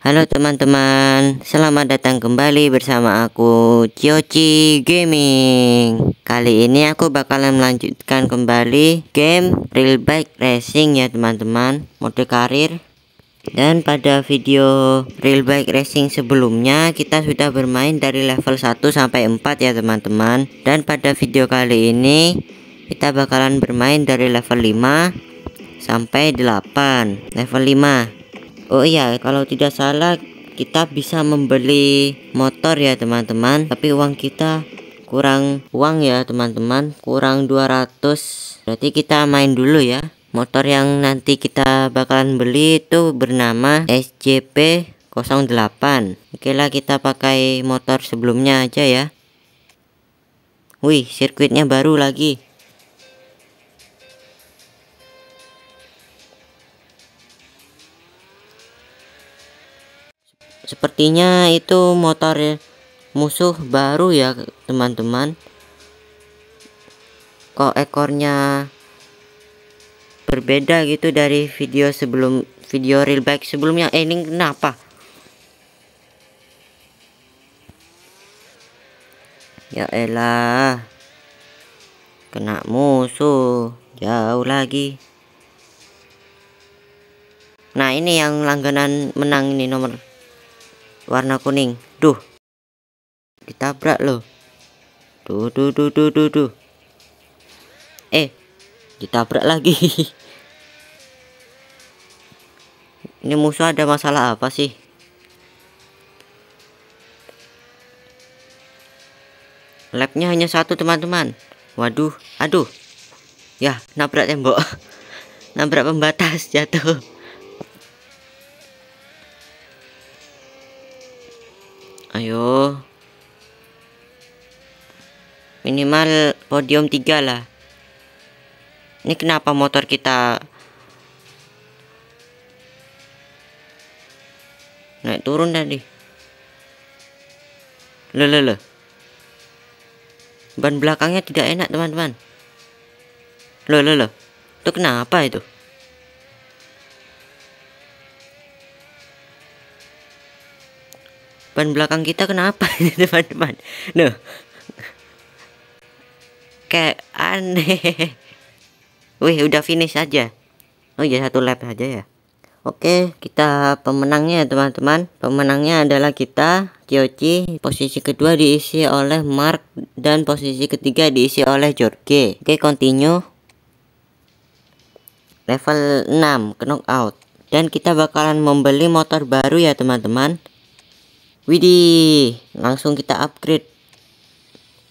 Halo teman-teman, selamat datang kembali bersama aku Cioci Gaming Kali ini aku bakalan melanjutkan kembali game Real Bike Racing ya teman-teman Mode karir Dan pada video Real Bike Racing sebelumnya kita sudah bermain dari level 1 sampai 4 ya teman-teman Dan pada video kali ini kita bakalan bermain dari level 5 sampai 8 Level 5 Oh iya kalau tidak salah kita bisa membeli motor ya teman-teman tapi uang kita kurang uang ya teman-teman kurang 200 berarti kita main dulu ya motor yang nanti kita bakalan beli itu bernama SJP 08 oke lah kita pakai motor sebelumnya aja ya wih sirkuitnya baru lagi sepertinya itu motor musuh baru ya teman-teman kok ekornya berbeda gitu dari video sebelum video real bike sebelumnya eh, ini kenapa ya elah kena musuh jauh lagi nah ini yang langganan menang ini nomor warna kuning duh ditabrak loh duh duh duh duh duh, duh. eh ditabrak lagi ini musuh ada masalah apa sih labnya hanya satu teman-teman waduh aduh ya nabrak tembok nabrak pembatas jatuh Ayo. Minimal podium 3 lah. Ini kenapa motor kita naik turun tadi? lelele Ban belakangnya tidak enak, teman-teman. lelele Itu kenapa itu? ban belakang kita kenapa ini teman-teman nah, Kayak aneh Wih udah finish aja Oh ya satu lap aja ya Oke kita pemenangnya teman-teman Pemenangnya adalah kita Kyochi Posisi kedua diisi oleh Mark Dan posisi ketiga diisi oleh Jorge Oke continue Level 6 knockout Dan kita bakalan membeli motor baru ya teman-teman Widih, langsung kita upgrade.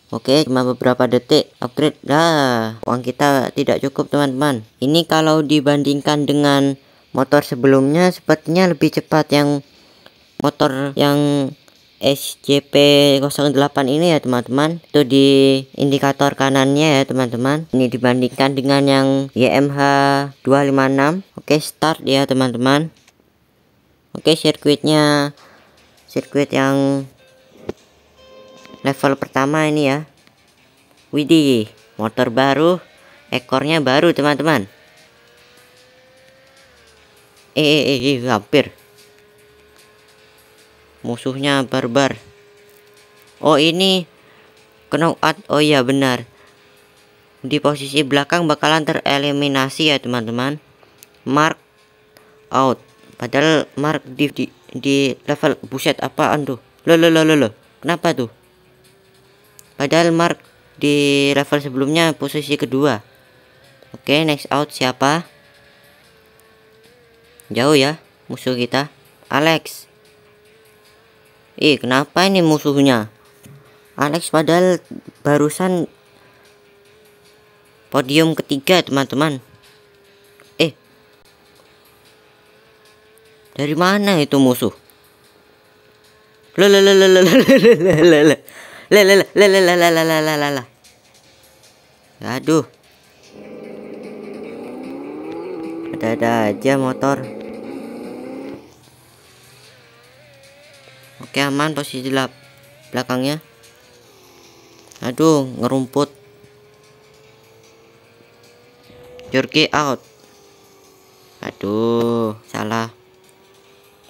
Oke, cuma beberapa detik upgrade. Dah, uang kita tidak cukup, teman-teman. Ini kalau dibandingkan dengan motor sebelumnya sepertinya lebih cepat yang motor yang SCP-08 ini ya teman-teman itu di indikator kanannya ya teman-teman ini dibandingkan dengan yang YMH 256 oke start ya teman-teman oke sirkuitnya sirkuit yang level pertama ini ya widih motor baru ekornya baru teman-teman eh, eh, eh, eh hampir musuhnya barbar oh ini knockout oh iya benar di posisi belakang bakalan tereliminasi ya teman-teman mark out padahal mark di, di di level buset apaan tuh lo lo lo lo lo kenapa tuh padahal Mark di level sebelumnya posisi kedua oke okay, next out siapa jauh ya musuh kita Alex ih kenapa ini musuhnya Alex padahal barusan podium ketiga teman-teman Dari mana itu musuh? Aduh. Ada-ada aja motor. Oke, aman posisi belakangnya. Aduh, ngerumput. Jerky out. Aduh, salah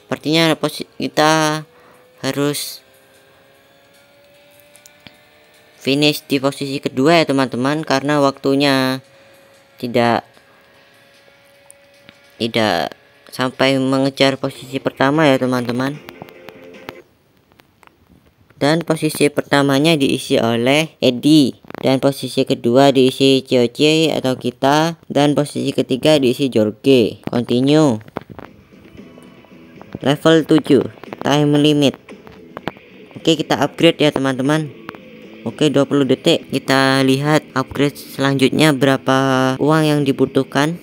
sepertinya kita harus finish di posisi kedua ya teman-teman karena waktunya tidak tidak sampai mengejar posisi pertama ya teman-teman dan posisi pertamanya diisi oleh Edi dan posisi kedua diisi Cioce atau kita dan posisi ketiga diisi Jorge continue level 7 time limit oke kita upgrade ya teman-teman Oke 20 detik kita lihat upgrade selanjutnya berapa uang yang dibutuhkan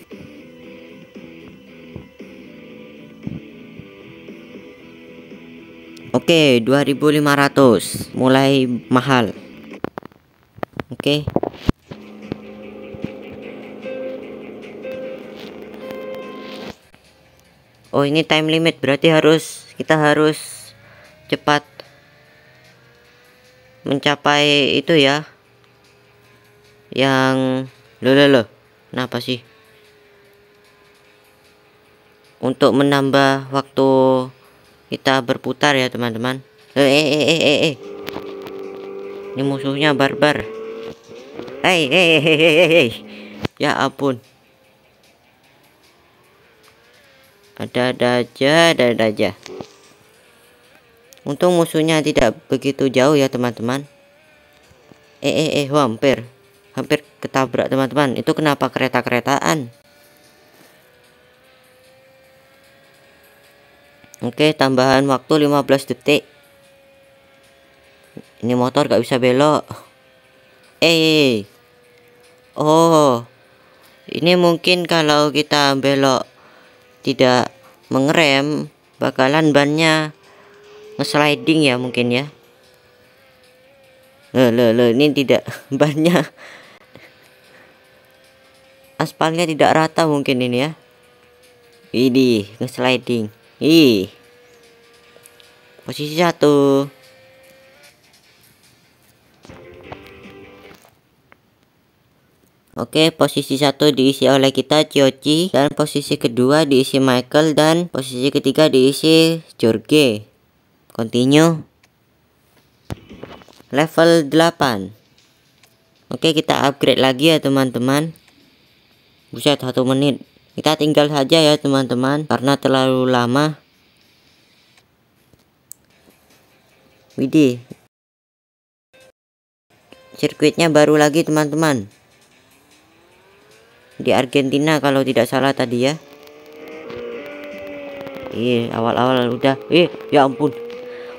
Oke 2500 mulai mahal Oke oh ini time limit berarti harus kita harus cepat mencapai itu ya yang lo lo lo kenapa sih untuk menambah waktu kita berputar ya teman-teman eh eh eh eh eh, eh. ini musuhnya barbar hei hei hei hei hey. ya ampun ada-ada aja ada-ada aja untung musuhnya tidak begitu jauh ya teman-teman eh eh eh oh, hampir hampir ketabrak teman-teman itu kenapa kereta-keretaan oke tambahan waktu 15 detik ini motor gak bisa belok eh, eh, eh oh ini mungkin kalau kita belok tidak mengerem bakalan bannya ngesliding ya mungkin ya loh, loh, loh, ini tidak bannya aspalnya tidak rata mungkin ini ya ini ngesliding ih posisi satu Oke, posisi satu diisi oleh kita Cioci dan posisi kedua diisi Michael dan posisi ketiga diisi Jorge. Continue. Level 8. Oke, kita upgrade lagi ya teman-teman. Buset, satu menit. Kita tinggal saja ya teman-teman karena terlalu lama. Widih. Sirkuitnya baru lagi teman-teman di Argentina kalau tidak salah tadi ya Iya awal-awal udah. Eh ya ampun.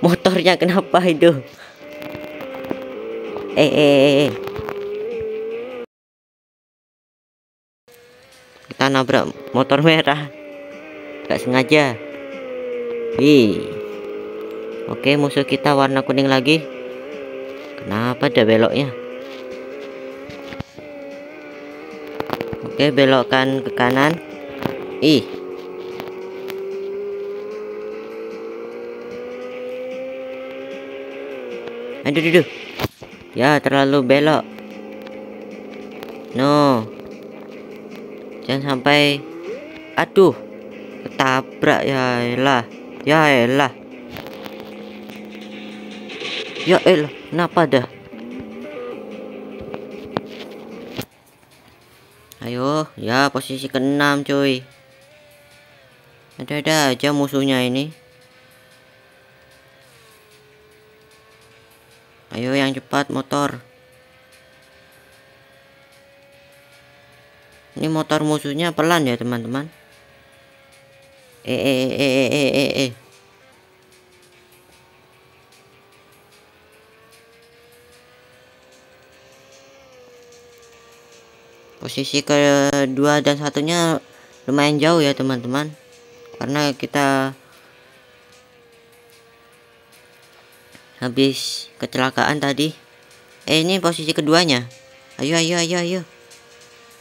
Motornya kenapa itu? Eh, eh, eh, eh. Kita nabrak motor merah. Gak sengaja. Ih. Oke, musuh kita warna kuning lagi. Kenapa ada beloknya? Oke, belokkan ke kanan. Ih. Aduh, aduh, Ya, terlalu belok. No. Jangan sampai aduh ketabrak ya elah. Ya elah. Ya elah, kenapa dah? Ayo, ya posisi keenam cuy. Ada-ada aja musuhnya ini. Ayo yang cepat motor. Ini motor musuhnya pelan ya teman-teman. Eh eh eh eh eh eh. eh. posisi kedua dan satunya lumayan jauh ya teman-teman karena kita habis kecelakaan tadi eh ini posisi keduanya ayo ayo ayo ayo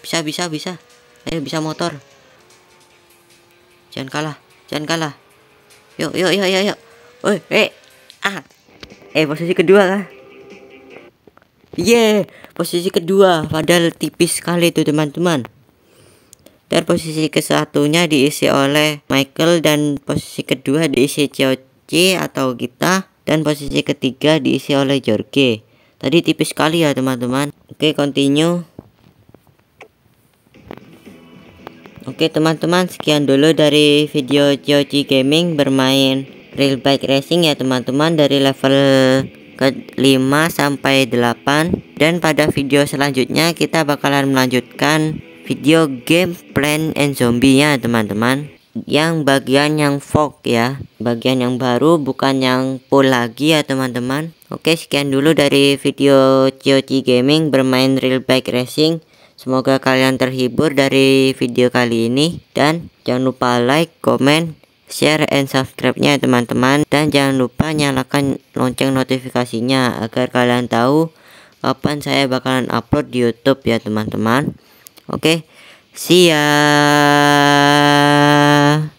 bisa bisa bisa ayo bisa motor jangan kalah jangan kalah yuk yuk yuk yuk yuk eh eh ah eh posisi kedua lah. Ye, yeah, posisi kedua padahal tipis sekali itu teman-teman. Dan posisi kesatunya diisi oleh Michael dan posisi kedua diisi COC atau kita dan posisi ketiga diisi oleh Jorge. Tadi tipis sekali ya teman-teman. Oke, continue. Oke teman-teman, sekian dulu dari video Cioci Gaming bermain real bike racing ya teman-teman dari level ke 5 sampai 8 dan pada video selanjutnya kita bakalan melanjutkan video game Plan and Zombie ya teman-teman yang bagian yang fog ya bagian yang baru bukan yang full lagi ya teman-teman oke sekian dulu dari video COC Gaming bermain real bike racing semoga kalian terhibur dari video kali ini dan jangan lupa like, komen, share and subscribe-nya teman-teman dan jangan lupa nyalakan lonceng notifikasinya agar kalian tahu kapan saya bakalan upload di YouTube ya teman-teman. Oke, okay, see ya.